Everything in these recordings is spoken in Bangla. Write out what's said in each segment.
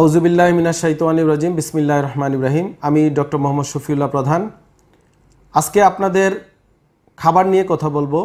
আউজুবিল্লাহ মিনা শাহিতানিব রাজিম বিসমিল্লাহ রহমান ইব্রাহিম আমি ডক্টর মোহাম্মদ শফিউল্লাহ প্রধান আজকে আপনাদের খাবার নিয়ে কথা বলবো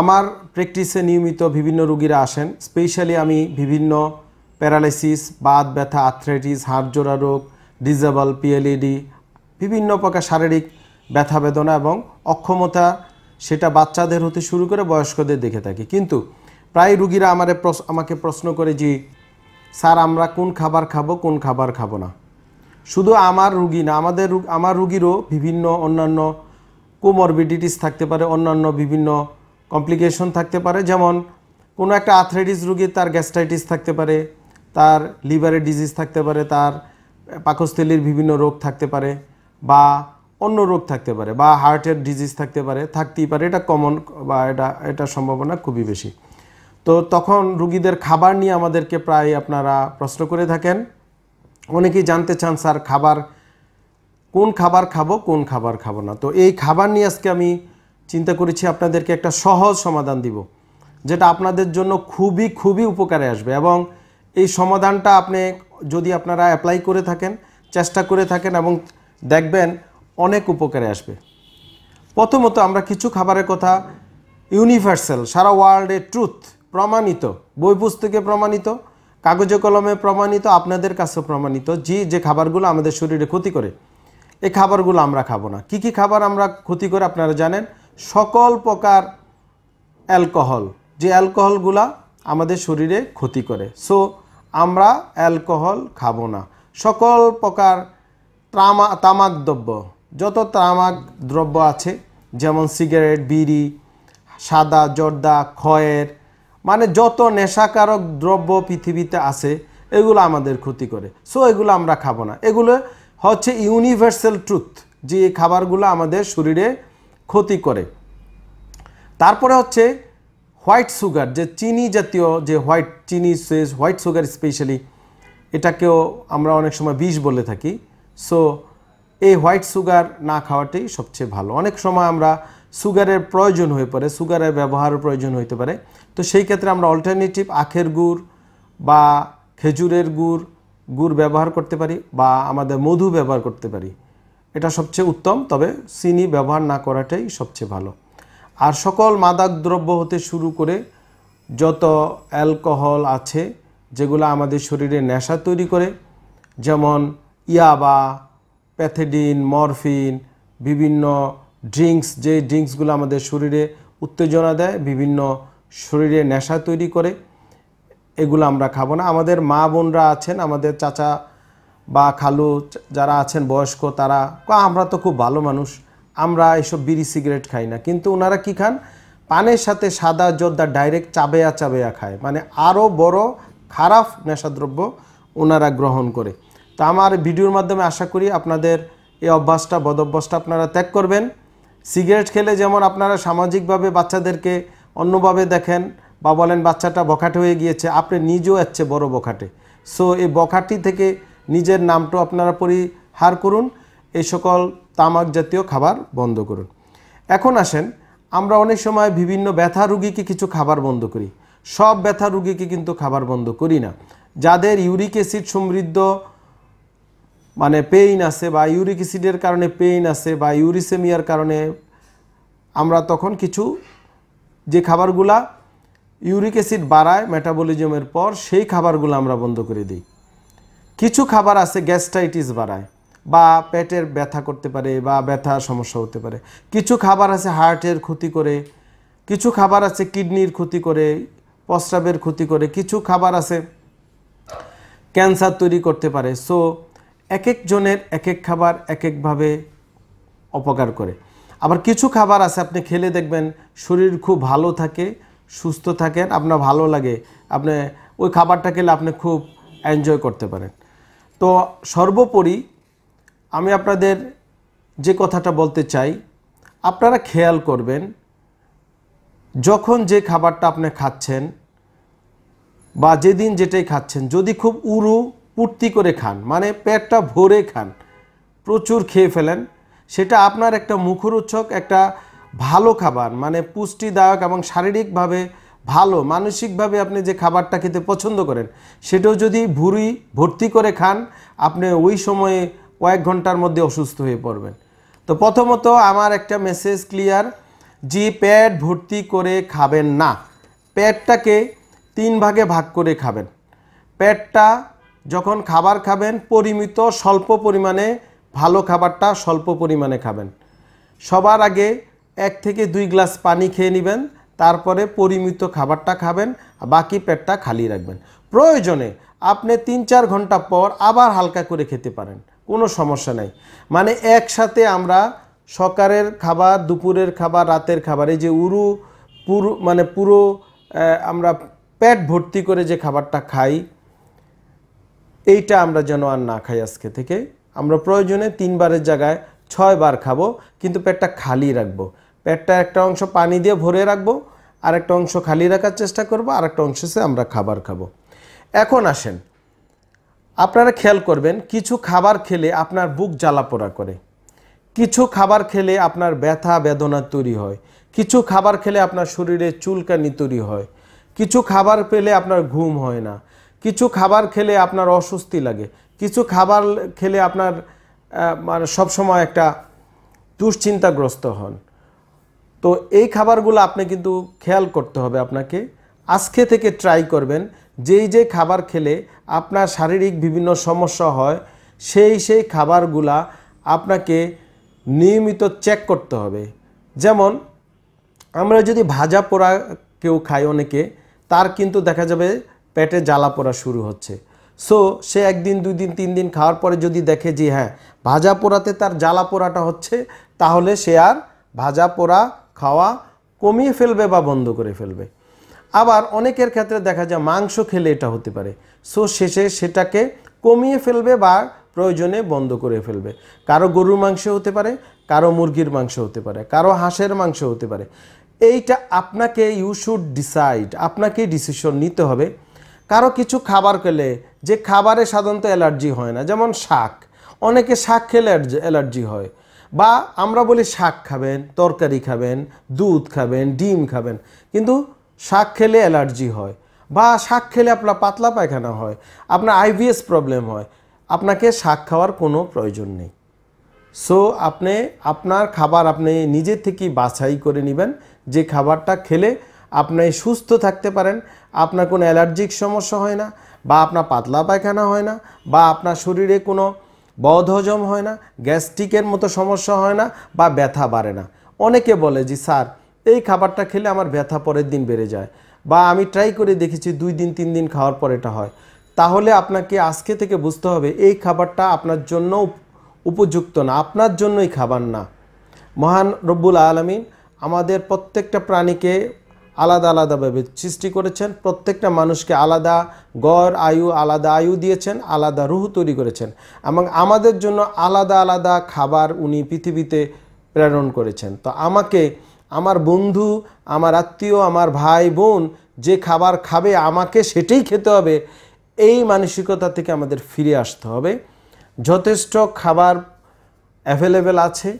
আমার প্র্যাকটিসে নিয়মিত বিভিন্ন রুগীরা আসেন স্পেশালি আমি বিভিন্ন প্যারালাইসিস বাত ব্যথা আর্থ্রাইটিস জোড়া রোগ ডিজেবল পিএলইডি বিভিন্ন প্রকার শারীরিক ব্যথা বেদনা এবং অক্ষমতা সেটা বাচ্চাদের হতে শুরু করে বয়স্কদের দেখে থাকি কিন্তু প্রায় রুগীরা আমারে আমাকে প্রশ্ন করে যে স্যার আমরা কোন খাবার খাবো কোন খাবার খাবো না শুধু আমার রুগী না আমাদের আমার রুগীরও বিভিন্ন অন্যান্য কোমরবিডিটিস থাকতে পারে অন্যান্য বিভিন্ন কমপ্লিকেশন থাকতে পারে যেমন কোনো একটা আর্থ্রাইটিস রুগীর তার গ্যাস্ট্রাইটিস থাকতে পারে তার লিভারের ডিজিজ থাকতে পারে তার পাকস্থলীর বিভিন্ন রোগ থাকতে পারে বা অন্য রোগ থাকতে পারে বা হার্টের ডিজিজ থাকতে পারে থাকতেই পারে এটা কমন বা এটা এটা সম্ভাবনা খুবই বেশি তো তখন রুগীদের খাবার নিয়ে আমাদেরকে প্রায় আপনারা প্রশ্ন করে থাকেন অনেকেই জানতে চান স্যার খাবার কোন খাবার খাবো কোন খাবার খাবো না তো এই খাবার নিয়ে আজকে আমি চিন্তা করেছি আপনাদেরকে একটা সহজ সমাধান দিব যেটা আপনাদের জন্য খুবই খুবই উপকারে আসবে এবং এই সমাধানটা আপনি যদি আপনারা অ্যাপ্লাই করে থাকেন চেষ্টা করে থাকেন এবং দেখবেন অনেক উপকারে আসবে প্রথমত আমরা কিছু খাবারের কথা ইউনিভার্সাল সারা ওয়ার্ল্ডের ট্রুথ প্রমাণিত বই পুস্তকে প্রমাণিত কাগজে কলমে প্রমাণিত আপনাদের কাছে প্রমাণিত যে যে খাবারগুলো আমাদের শরীরে ক্ষতি করে এই খাবারগুলো আমরা খাবো না কি কি খাবার আমরা ক্ষতি করে আপনারা জানেন সকল প্রকার অ্যালকোহল যে অ্যালকোহলগুলা আমাদের শরীরে ক্ষতি করে সো আমরা অ্যালকোহল খাবো না সকল প্রকার তামা তামাক দ্রব্য যত তামাক দ্রব্য আছে যেমন সিগারেট বিড়ি সাদা জর্দা খয়ের মানে যত নেশাকারক দ্রব্য পৃথিবীতে আছে এগুলো আমাদের ক্ষতি করে সো এগুলো আমরা খাবো না এগুলো হচ্ছে ইউনিভার্সাল ট্রুথ যে খাবারগুলো আমাদের শরীরে ক্ষতি করে তারপরে হচ্ছে হোয়াইট সুগার যে চিনি জাতীয় যে হোয়াইট চিনি হোয়াইট সুগার স্পেশালি এটাকেও আমরা অনেক সময় বিষ বলে থাকি সো এই হোয়াইট সুগার না খাওয়াটাই সবচেয়ে ভালো অনেক সময় আমরা সুগারের প্রয়োজন হয়ে পড়ে সুগারের ব্যবহারের প্রয়োজন হইতে পারে তো সেই ক্ষেত্রে আমরা অল্টারনেটিভ আখের গুড় বা খেজুরের গুড় গুড় ব্যবহার করতে পারি বা আমাদের মধু ব্যবহার করতে পারি এটা সবচেয়ে উত্তম তবে চিনি ব্যবহার না করাটাই সবচেয়ে ভালো আর সকল মাদক দ্রব্য হতে শুরু করে যত অ্যালকোহল আছে যেগুলো আমাদের শরীরে নেশা তৈরি করে যেমন ইয়াবা প্যাথেডিন মরফিন বিভিন্ন ড্রিঙ্কস যে ড্রিঙ্কসগুলো আমাদের শরীরে উত্তেজনা দেয় বিভিন্ন শরীরে নেশা তৈরি করে এগুলো আমরা খাবো না আমাদের মা বোনরা আছেন আমাদের চাচা বা খালু যারা আছেন বয়স্ক তারা আমরা তো খুব ভালো মানুষ আমরা এইসব বিড়ি সিগারেট খাই না কিন্তু ওনারা কি খান পানের সাথে সাদা জর্দা ডাইরেক্ট চাবেয়া চাবেয়া খায় মানে আরও বড় খারাপ নেশাদ্রব্য ওনারা গ্রহণ করে তা আমার ভিডিওর মাধ্যমে আশা করি আপনাদের এই অভ্যাসটা বদভ্যাসটা আপনারা ত্যাগ করবেন সিগারেট খেলে যেমন আপনারা সামাজিকভাবে বাচ্চাদেরকে অন্যভাবে দেখেন বা বলেন বাচ্চাটা বখাটে হয়ে গিয়েছে আপনি নিজেও যাচ্ছে বড় বখাটে সো এই বখাটি থেকে নিজের নামটা আপনারা পরিহার করুন এই সকল তামাক জাতীয় খাবার বন্ধ করুন এখন আসেন আমরা অনেক সময় বিভিন্ন ব্যথা রুগীকে কিছু খাবার বন্ধ করি সব ব্যথা রুগীকে কিন্তু খাবার বন্ধ করি না যাদের ইউরিক অ্যাসিড সমৃদ্ধ মানে পেইন আছে বা ইউরিক অ্যাসিডের কারণে পেইন আছে বা ইউরিসেমিয়ার কারণে আমরা তখন কিছু যে খাবারগুলা ইউরিক অ্যাসিড বাড়ায় মেটাবলিজমের পর সেই খাবারগুলো আমরা বন্ধ করে দিই কিছু খাবার আছে গ্যাস্ট্রাইটিস বাড়ায় বা পেটের ব্যথা করতে পারে বা ব্যথার সমস্যা হতে পারে কিছু খাবার আছে হার্টের ক্ষতি করে কিছু খাবার আছে কিডনির ক্ষতি করে প্রস্রাবের ক্ষতি করে কিছু খাবার আছে ক্যান্সার তৈরি করতে পারে সো এক একজনের এক এক খাবার এক একভাবে অপকার করে আবার কিছু খাবার আছে আপনি খেলে দেখবেন শরীর খুব ভালো থাকে সুস্থ থাকেন আপনার ভালো লাগে আপনি ওই খাবারটা খেলে আপনি খুব এনজয় করতে পারেন তো সর্বোপরি আমি আপনাদের যে কথাটা বলতে চাই আপনারা খেয়াল করবেন যখন যে খাবারটা আপনি খাচ্ছেন বা যেদিন যেটাই খাচ্ছেন যদি খুব উরু পূর্তি করে খান মানে পেটটা ভরে খান প্রচুর খেয়ে ফেলেন সেটা আপনার একটা মুখরোচক একটা ভালো খাবার মানে পুষ্টিদায়ক এবং শারীরিকভাবে ভালো মানসিকভাবে আপনি যে খাবারটা খেতে পছন্দ করেন সেটাও যদি ভুরি ভর্তি করে খান আপনি ওই সময়ে কয়েক ঘন্টার মধ্যে অসুস্থ হয়ে পড়বেন তো প্রথমত আমার একটা মেসেজ ক্লিয়ার যে পেট ভর্তি করে খাবেন না পেটটাকে তিন ভাগে ভাগ করে খাবেন পেটটা যখন খাবার খাবেন পরিমিত স্বল্প পরিমাণে ভালো খাবারটা স্বল্প পরিমাণে খাবেন সবার আগে এক থেকে দুই গ্লাস পানি খেয়ে নেবেন তারপরে পরিমিত খাবারটা খাবেন বাকি পেটটা খালি রাখবেন প্রয়োজনে আপনি তিন চার ঘন্টা পর আবার হালকা করে খেতে পারেন কোনো সমস্যা নাই মানে একসাথে আমরা সকালের খাবার দুপুরের খাবার রাতের খাবার এই যে উরু পুরো মানে পুরো আমরা পেট ভর্তি করে যে খাবারটা খাই এইটা আমরা যেন আর না খাই আজকে থেকে আমরা প্রয়োজনে তিনবারের জায়গায় ছয়বার খাবো কিন্তু পেটটা খালি রাখবো পেটটা একটা অংশ পানি দিয়ে ভরে রাখবো আর একটা অংশ খালি রাখার চেষ্টা করব আর একটা অংশে আমরা খাবার খাবো এখন আসেন আপনারা খেয়াল করবেন কিছু খাবার খেলে আপনার বুক জ্বালাপোড়া করে কিছু খাবার খেলে আপনার ব্যথা বেদনা তৈরি হয় কিছু খাবার খেলে আপনার শরীরে চুলকানি তৈরি হয় কিছু খাবার পেলে আপনার ঘুম হয় না কিছু খাবার খেলে আপনার অস্বস্তি লাগে কিছু খাবার খেলে আপনার মানে সবসময় একটা দুশ্চিন্তাগ্রস্ত হন তো এই খাবারগুলো আপনি কিন্তু খেয়াল করতে হবে আপনাকে আজকে থেকে ট্রাই করবেন যেই যে খাবার খেলে আপনার শারীরিক বিভিন্ন সমস্যা হয় সেই সেই খাবারগুলা আপনাকে নিয়মিত চেক করতে হবে যেমন আমরা যদি ভাজা পোড়া কেউ খাই অনেকে তার কিন্তু দেখা যাবে পেটে জ্বালা পোড়া শুরু হচ্ছে সো সে একদিন দুই দিন তিন দিন খাওয়ার পরে যদি দেখে যে হ্যাঁ ভাজা পোড়াতে তার জ্বালা পোড়াটা হচ্ছে তাহলে সে আর ভাজা পোড়া খাওয়া কমিয়ে ফেলবে বা বন্ধ করে ফেলবে আবার অনেকের ক্ষেত্রে দেখা যায় মাংস খেলে এটা হতে পারে সো শেষে সেটাকে কমিয়ে ফেলবে বা প্রয়োজনে বন্ধ করে ফেলবে কারো গরুর মাংস হতে পারে কারো মুরগির মাংস হতে পারে কারো হাঁসের মাংস হতে পারে এইটা আপনাকে ইউ শুড ডিসাইড আপনাকে ডিসিশন নিতে হবে কারো কিছু খাবার খেলে যে খাবারে সাধারণত অ্যালার্জি হয় না যেমন শাক অনেকে শাক খেলে অ্যালার্জি হয় বা আমরা বলি শাক খাবেন তরকারি খাবেন দুধ খাবেন ডিম খাবেন কিন্তু শাক খেলে অ্যালার্জি হয় বা শাক খেলে আপনার পাতলা পায়খানা হয় আপনার আইভিএস প্রবলেম হয় আপনাকে শাক খাওয়ার কোনো প্রয়োজন নেই সো আপনি আপনার খাবার আপনি নিজে থেকেই বাছাই করে নেবেন যে খাবারটা খেলে আপনি সুস্থ থাকতে পারেন আপনার কোনো অ্যালার্জিক সমস্যা হয় না বা আপনার পাতলা পায়খানা হয় না বা আপনার শরীরে কোনো বদহজম হয় না গ্যাস্ট্রিকের মতো সমস্যা হয় না বা ব্যথা বাড়ে না অনেকে বলে যে স্যার এই খাবারটা খেলে আমার ব্যথা পরের দিন বেড়ে যায় বা আমি ট্রাই করে দেখেছি দুই দিন তিন দিন খাওয়ার পর এটা হয় তাহলে আপনাকে আজকে থেকে বুঝতে হবে এই খাবারটা আপনার জন্য উপযুক্ত না আপনার জন্যই খাবার না মহান রব্বুল আলমিন আমাদের প্রত্যেকটা প্রাণীকে আলাদা আলাদাভাবে সৃষ্টি করেছেন প্রত্যেকটা মানুষকে আলাদা গড় আয়ু আলাদা আয়ু দিয়েছেন আলাদা রুহ তৈরি করেছেন এবং আমাদের জন্য আলাদা আলাদা খাবার উনি পৃথিবীতে প্রেরণ করেছেন তো আমাকে আমার বন্ধু আমার আত্মীয় আমার ভাই বোন যে খাবার খাবে আমাকে সেটাই খেতে হবে এই মানসিকতা থেকে আমাদের ফিরে আসতে হবে যথেষ্ট খাবার অ্যাভেলেবেল আছে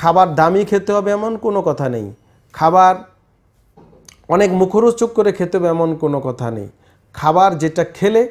খাবার দামি খেতে হবে এমন কোনো কথা নেই খাবার অনেক মুখরোচক করে খেতে হবে এমন কোনো কথা নেই খাবার যেটা খেলে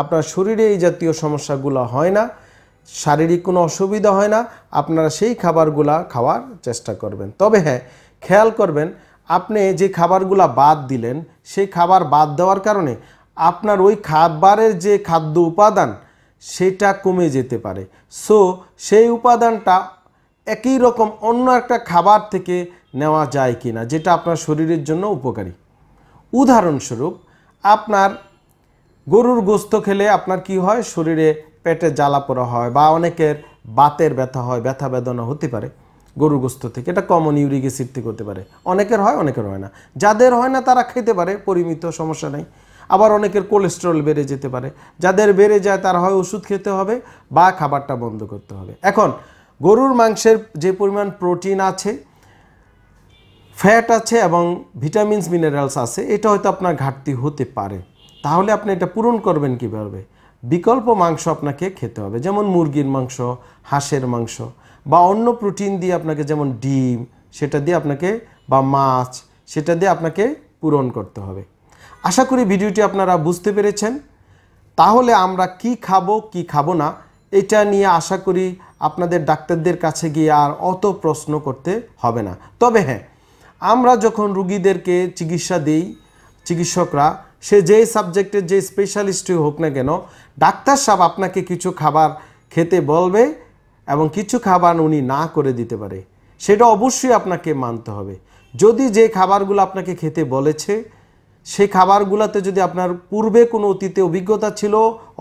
আপনার শরীরে এই জাতীয় সমস্যাগুলো হয় না শারীরিক কোনো অসুবিধা হয় না আপনারা সেই খাবারগুলা খাওয়ার চেষ্টা করবেন তবে হ্যাঁ খেয়াল করবেন আপনি যে খাবারগুলা বাদ দিলেন সেই খাবার বাদ দেওয়ার কারণে আপনার ওই খাবারের যে খাদ্য উপাদান সেটা কমে যেতে পারে সো সেই উপাদানটা একই রকম অন্য একটা খাবার থেকে নেওয়া যায় কি না যেটা আপনার শরীরের জন্য উপকারী উদাহরণস্বরূপ আপনার গরুর গোস্ত খেলে আপনার কি হয় শরীরে পেটে জ্বালা পোড়া হয় বা অনেকের বাতের ব্যথা হয় ব্যথা বেদনা হতে পারে গরুর গোস্ত থেকে এটা কমন ইউরিক অ্যাসিড থেকে হতে পারে অনেকের হয় অনেকের হয় না যাদের হয় না তারা খেতে পারে পরিমিত সমস্যা নেই আবার অনেকের কোলেস্ট্রল বেড়ে যেতে পারে যাদের বেড়ে যায় তার হয় ওষুধ খেতে হবে বা খাবারটা বন্ধ করতে হবে এখন গরুর মাংসের যে পরিমাণ প্রোটিন আছে ফ্যাট আছে এবং ভিটামিনস মিনারেলস আছে এটা হয়তো আপনার ঘাটতি হতে পারে তাহলে আপনি এটা পূরণ করবেন কীভাবে বিকল্প মাংস আপনাকে খেতে হবে যেমন মুরগির মাংস হাঁসের মাংস বা অন্য প্রোটিন দিয়ে আপনাকে যেমন ডিম সেটা দিয়ে আপনাকে বা মাছ সেটা দিয়ে আপনাকে পূরণ করতে হবে আশা করি ভিডিওটি আপনারা বুঝতে পেরেছেন তাহলে আমরা কি খাবো কি খাবো না এটা নিয়ে আশা করি আপনাদের ডাক্তারদের কাছে গিয়ে আর অত প্রশ্ন করতে হবে না তবে হ্যাঁ আমরা যখন রুগীদেরকে চিকিৎসা দিই চিকিৎসকরা সে যেই সাবজেক্টের যে স্পেশালিস্টই হোক না কেন ডাক্তার সাহেব আপনাকে কিছু খাবার খেতে বলবে এবং কিছু খাবার উনি না করে দিতে পারে সেটা অবশ্যই আপনাকে মানতে হবে যদি যে খাবারগুলো আপনাকে খেতে বলেছে সেই খাবারগুলোতে যদি আপনার পূর্বে কোনো অতীতে অভিজ্ঞতা ছিল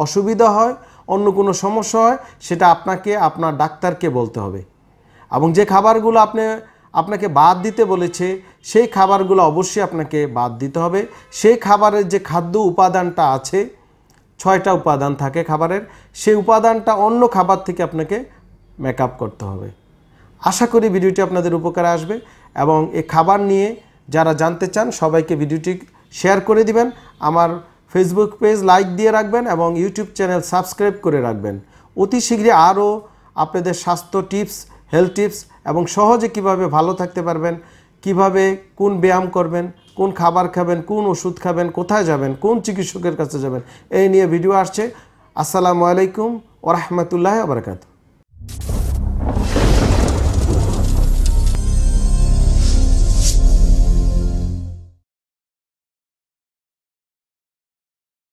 অসুবিধা হয় অন্য কোনো সমস্যা হয় সেটা আপনাকে আপনার ডাক্তারকে বলতে হবে এবং যে খাবারগুলো আপনি আপনাকে বাদ দিতে বলেছে সেই খাবারগুলো অবশ্যই আপনাকে বাদ দিতে হবে সেই খাবারের যে খাদ্য উপাদানটা আছে ছয়টা উপাদান থাকে খাবারের সেই উপাদানটা অন্য খাবার থেকে আপনাকে মেক করতে হবে আশা করি ভিডিওটি আপনাদের উপকারে আসবে এবং এ খাবার নিয়ে যারা জানতে চান সবাইকে ভিডিওটি শেয়ার করে দিবেন আমার ফেসবুক পেজ লাইক দিয়ে রাখবেন এবং ইউটিউব চ্যানেল সাবস্ক্রাইব করে রাখবেন অতি শীঘ্রই আরও আপনাদের স্বাস্থ্য টিপস হেলথ টিপস এবং সহজে কিভাবে ভালো থাকতে পারবেন কিভাবে কোন ব্যায়াম করবেন কোন খাবার খাবেন কোন ওষুধ খাবেন কোথায় যাবেন কোন চিকিৎসকের কাছে যাবেন এই নিয়ে ভিডিও আসছে আসসালামু আলাইকুম ওরহমতুল্লাহ আবরকাত